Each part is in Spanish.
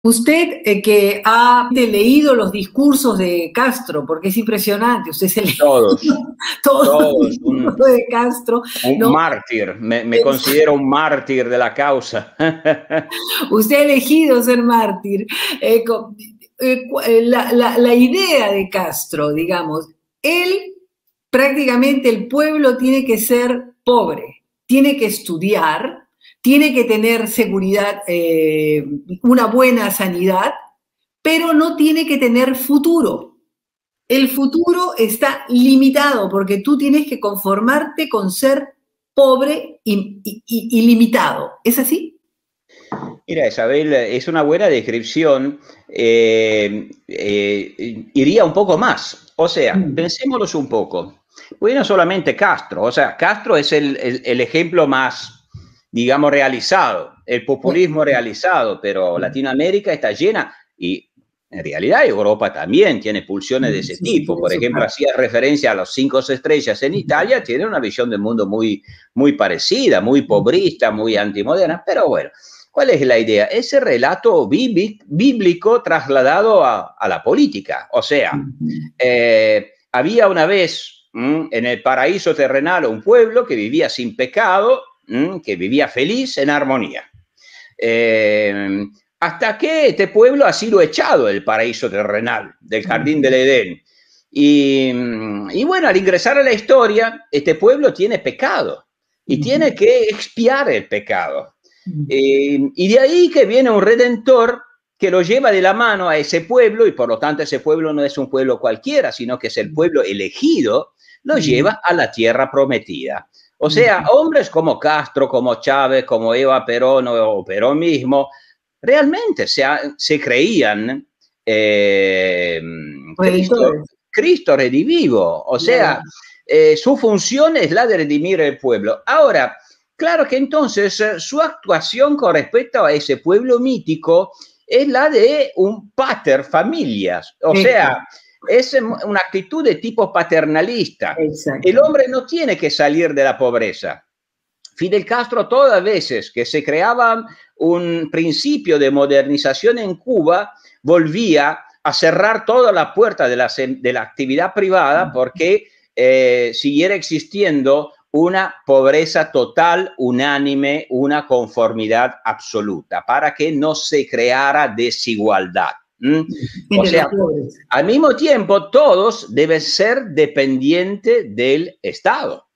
Usted eh, que ha leído los discursos de Castro, porque es impresionante, usted se todos, todos, un, Castro. Un mártir, me, considero un mártir de la causa. usted ha elegido ser mártir. Eh, eh, la idea de Castro, digamos, él prácticamente el pueblo tiene que ser pobre, tiene que estudiar, tiene que tener seguridad, eh, una buena sanidad, pero no tiene que tener futuro. El futuro está limitado porque tú tienes que conformarte con ser pobre y, limitado. ¿Es así? Mira, Isabel, es una buena descripción. Eh, eh, iría un poco más. O sea, mm. pensémonos un poco. Bueno, solamente Castro, o sea, Castro es el ejemplo más digamos, realizado, el populismo realizado, pero mm. Latinoamérica está llena y en realidad Europa también tiene pulsiones de mm, ese tipo. Por ejemplo, hacía referencia a los cinco estrellas en Italia, tiene una visión del mundo muy, muy parecida, muy pobrista, muy antimoderna, pero bueno. ¿Cuál es la idea? Ese relato bíblico trasladado a, la política. O sea, eh, había una vez en el paraíso terrenal un pueblo que vivía sin pecado que vivía feliz en armonía. Em, hasta que este pueblo ha sido echado del paraíso terrenal, del mm. jardín del Edén. Mm, y, bueno, al ingresar a la historia, este pueblo tiene pecado y mm. tiene que expiar el pecado. Em, y de ahí que viene un redentor que lo lleva de la mano a ese pueblo, y por lo tanto ese pueblo no es un pueblo cualquiera, sino que es el pueblo elegido, lo lleva a la tierra prometida. O sea, hombres como Castro, como Chávez, como Eva Perón o Perón mismo, realmente se, creían eh, Cristo, redivivo. O sea, eh, su función es la de redimir el pueblo. Ahora, claro que entonces eh, su actuación con respecto a ese pueblo mítico es la de un pater familias. O sea, es una actitud de tipo paternalista. El hombre no tiene que salir de la pobreza. Fidel Castro todas veces que se creaba un principio de modernización en Cuba, volvía a cerrar toda la puerta de la, actividad privada porque eh, siguiera existiendo una pobreza total, unánime, una conformidad absoluta, para que no se creara desigualdad. ¿Mm? O sea, al mismo tiempo, todos deben ser dependientes del Estado,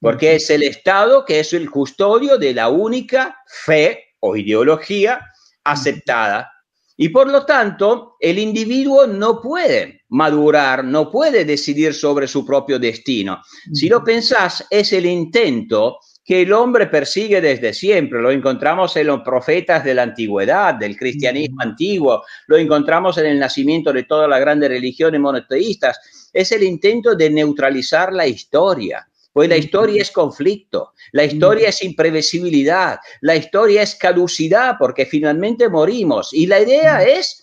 porque es el Estado que es el custodio de la única fe o ideología aceptada. Y por lo tanto, el individuo no puede madurar, no puede decidir sobre su propio destino. Si lo pensás, es el intento que el hombre persigue desde siempre. Lo encontramos en los profetas de la antigüedad, del cristianismo antiguo, lo encontramos en el nacimiento de todas las grandes religiones monoteístas. Es el intento de neutralizar la historia. Pues la historia es conflicto, la historia es imprevisibilidad, la historia es caducidad, porque finalmente morimos. Y la idea es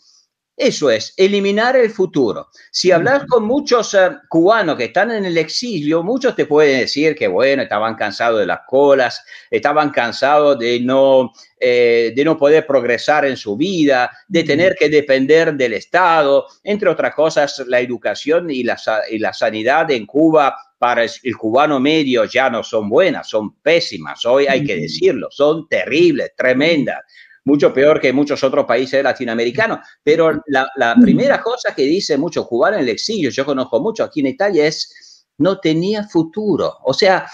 eso es, eliminar el futuro. Si hablas con muchos eh, cubanos que están en el exilio, muchos te pueden decir que, bueno, estaban cansados de las colas, estaban cansados de no, eh, de no poder progresar en su vida, de tener que depender del Estado. Entre otras cosas, la educación y la, y la sanidad en Cuba para el cubano medio ya no son buenas, son pésimas, hoy hay que decirlo, son terribles, tremendas mucho peor que muchos otros países latinoamericanos. Pero la, primera cosa que dice muchos cubanos en el exilio, yo conozco mucho aquí en Italia, es no tenía futuro. O sea,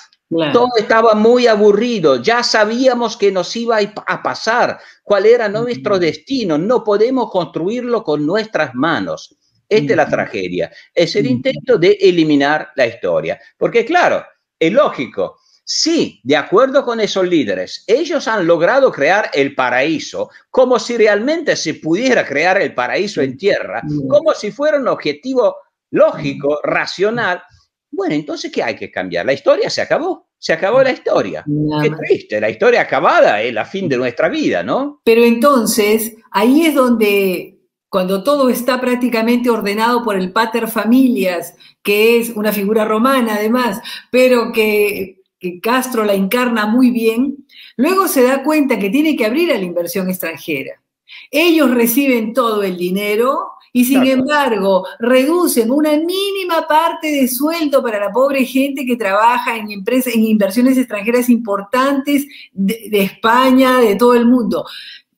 Todo estaba muy aburrido, ya sabíamos que nos iba a pasar, cuál era nuestro destino, no podemos construirlo con nuestras manos. Esta es la tragedia, es el intento de eliminar la historia, porque claro, es lógico, Sí, de acuerdo con esos líderes, ellos han logrado crear el paraíso como si realmente se pudiera crear el paraíso en tierra, como si fuera un objetivo lógico, racional. Bueno, entonces, ¿qué hay que cambiar? La historia se acabó, se acabó la historia. Qué triste, la historia acabada es la fin de nuestra vida, ¿no? Pero entonces, ahí es donde, cuando todo está prácticamente ordenado por el pater familias, que es una figura romana además, pero que que Castro la encarna muy bien, luego se da cuenta que tiene que abrir a la inversión extranjera. Ellos reciben todo el dinero y sin embargo reducen una mínima parte de sueldo para la pobre gente que trabaja en empresas, en inversiones extranjeras importantes de, España, de todo el mundo.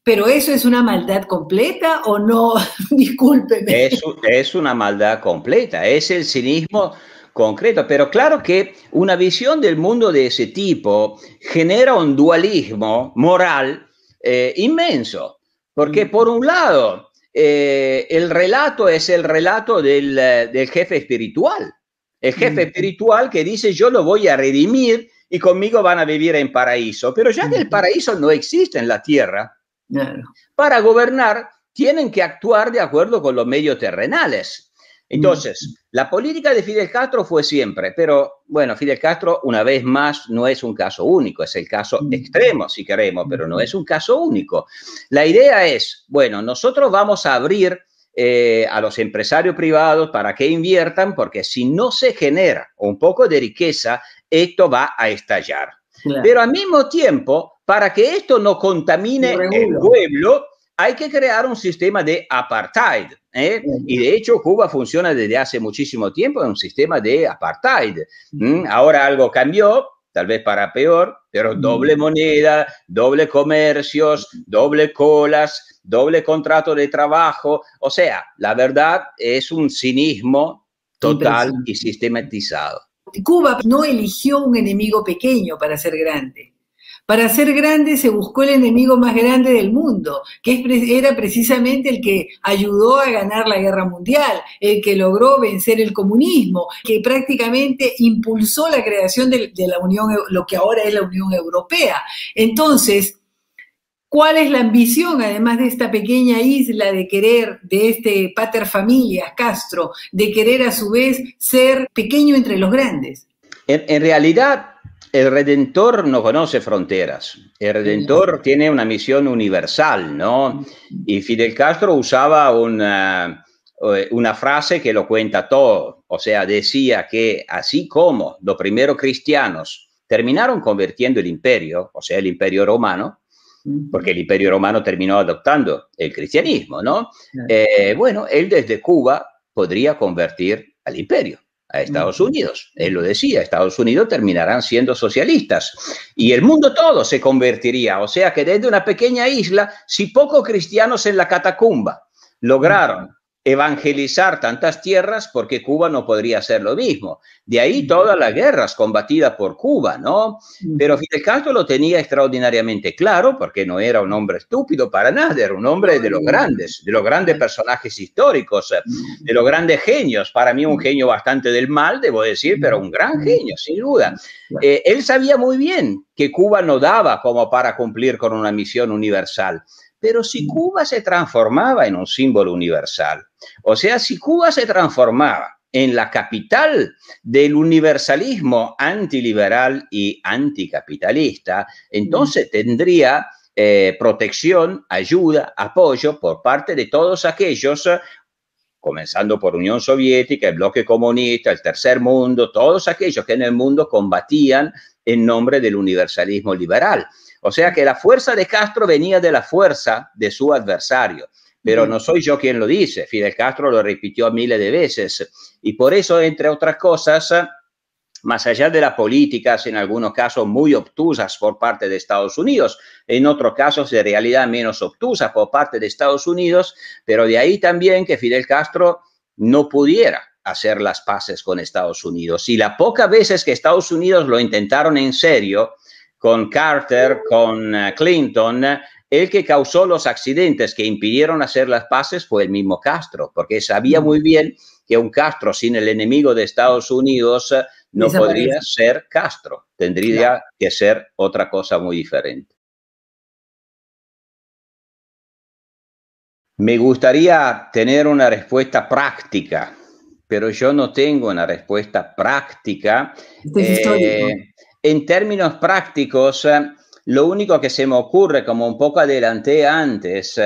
Pero eso es una maldad completa o no, discúlpeme. Eso es, una maldad completa, es el cinismo concreto, pero claro que una visión del mundo de ese tipo genera un dualismo moral eh, inmenso, porque mm. por un lado eh, el relato es el relato del, eh, jefe espiritual, el jefe mm. espiritual que dice yo lo voy a redimir y conmigo van a vivir en paraíso, pero ya que el mm. paraíso no existe en la tierra, para gobernar tienen que actuar de acuerdo con los medios terrenales. Entonces, mm. la política de Fidel Castro fue siempre, pero bueno, Fidel Castro una vez más no es un caso único, es el caso mm. extremo si queremos, pero no mm. es un caso único. La idea es, bueno, nosotros vamos a abrir eh, a los empresarios privados para que inviertan, porque si no se genera un poco de riqueza, esto va a estallar. Pero al mismo tiempo, para que esto no contamine el pueblo, hay que crear un sistema de apartheid. ¿eh? Y de hecho Cuba funciona desde hace muchísimo tiempo en un sistema de apartheid. Ahora algo cambió, tal vez para peor, pero doble moneda, doble comercios, doble colas, doble contrato de trabajo. O sea, la verdad es un cinismo total y sistematizado. Cuba no eligió un enemigo pequeño para ser grande para ser grande se buscó el enemigo más grande del mundo, que era precisamente el que ayudó a ganar la guerra mundial, el que logró vencer el comunismo, que prácticamente impulsó la creación de, la Unión, lo que ahora es la Unión Europea. Entonces, ¿Cuál es la ambición, además de esta pequeña isla de querer, de este pater familias, Castro, de querer a su vez ser pequeño entre los grandes? en realidad, el Redentor no conoce fronteras. El Redentor tiene una misión universal, ¿no? Y Fidel Castro usaba eh, una, frase que lo cuenta todo. O sea, decía que así como los primeros cristianos terminaron convirtiendo el imperio, o sea, el imperio romano, porque el imperio romano terminó adoptando el cristianismo, ¿no? Eh, bueno, él desde Cuba podría convertir al imperio a Estados Unidos. Él lo decía, Estados Unidos terminarán siendo socialistas y el mundo todo se convertiría. O sea que desde una pequeña isla, si pocos cristianos en la catacumba lograron evangelizar tantas tierras porque Cuba no podría hacer lo mismo. De ahí todas las guerras combatidas por Cuba, ¿no? Pero Fidel Castro lo tenía extraordinariamente claro porque no era un hombre estúpido para nada, era un hombre de los grandes, de los grandes personajes históricos, eh, de los grandes genios. Para mí un genio bastante del mal, debo decir, pero un gran genio, sin duda. Eh, él sabía muy bien que Cuba no daba como para cumplir con una misión universal. Pero si mm. Cuba se transformaba en un símbolo universal, o sea, si Cuba se transformaba en la capital del universalismo antiliberal y anticapitalista, entonces mm. tendría eh, protección, ayuda, apoyo por parte de todos aquellos eh, comenzando por Unión Soviética, el bloque comunista, el tercer mundo, todos aquellos que en el mundo combatían en nombre del universalismo liberal. O sea que la fuerza de Castro venía de la fuerza de su adversario. Pero no soy yo quien lo dice, Fidel Castro lo repitió miles de veces. Y por eso, entre otras cosas, más allá de las políticas, en algunos casos muy obtusas por parte de Estados Unidos, en otros casos de realidad menos obtusas por parte de Estados Unidos, pero de ahí también que Fidel Castro no pudiera hacer las paces con Estados Unidos. Y las pocas veces que Estados Unidos lo intentaron en serio, con Carter, con eh, Clinton, el que causó los accidentes que impidieron hacer las paces fue el mismo Castro, porque sabía muy mm. bien que un Castro sin el enemigo de Estados Unidos eh, no podría ser Castro, tendría que ser otra cosa muy diferente. Me gustaría tener una respuesta práctica, pero yo no tengo una respuesta práctica en términos prácticos, eh, lo único que se me ocurre, como un poco adelanté antes,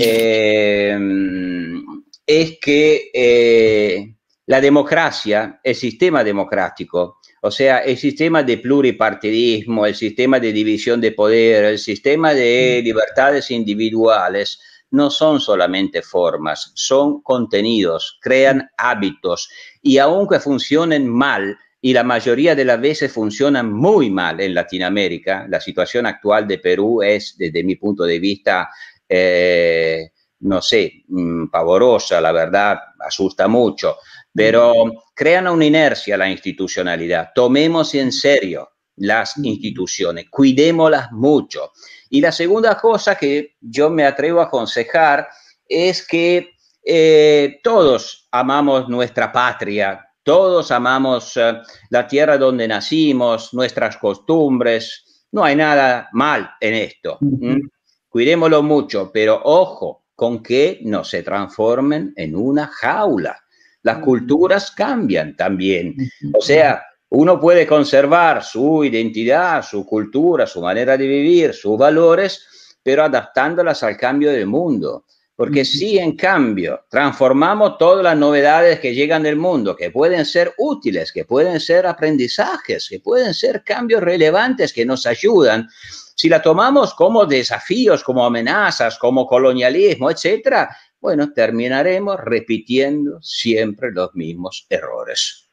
eh, mm. em, es que eh, la democracia, el sistema democrático, o sea, el sistema de pluripartidismo, el sistema de división de poder, el sistema de mm. libertades individuales, no son solamente formas, son contenidos, crean hábitos y aunque funcionen mal, y la mayoría de las veces funcionan muy mal en Latinoamérica. La situación actual de Perú es, desde mi punto de vista, eh, no sé, mm, pavorosa, la verdad, asusta mucho, pero crean una inercia la institucionalidad. Tomemos en serio las instituciones, cuidémoslas mucho. Y la segunda cosa que yo me atrevo a aconsejar es que eh, todos amamos nuestra patria, todos amamos eh, la tierra donde nacimos, nuestras costumbres. No hay nada mal en esto. Cuidémoslo mucho, pero ojo con que no se transformen en una jaula. Las culturas cambian también. O sea, uno puede conservar su identidad, su cultura, su manera de vivir, sus valores, pero adaptándolas al cambio del mundo. Porque si en cambio transformamos todas las novedades que llegan del mundo, que pueden ser útiles, que pueden ser aprendizajes, que pueden ser cambios relevantes que nos ayudan, si la tomamos como desafíos, como amenazas, como colonialismo, etcétera, bueno, terminaremos repitiendo siempre los mismos errores.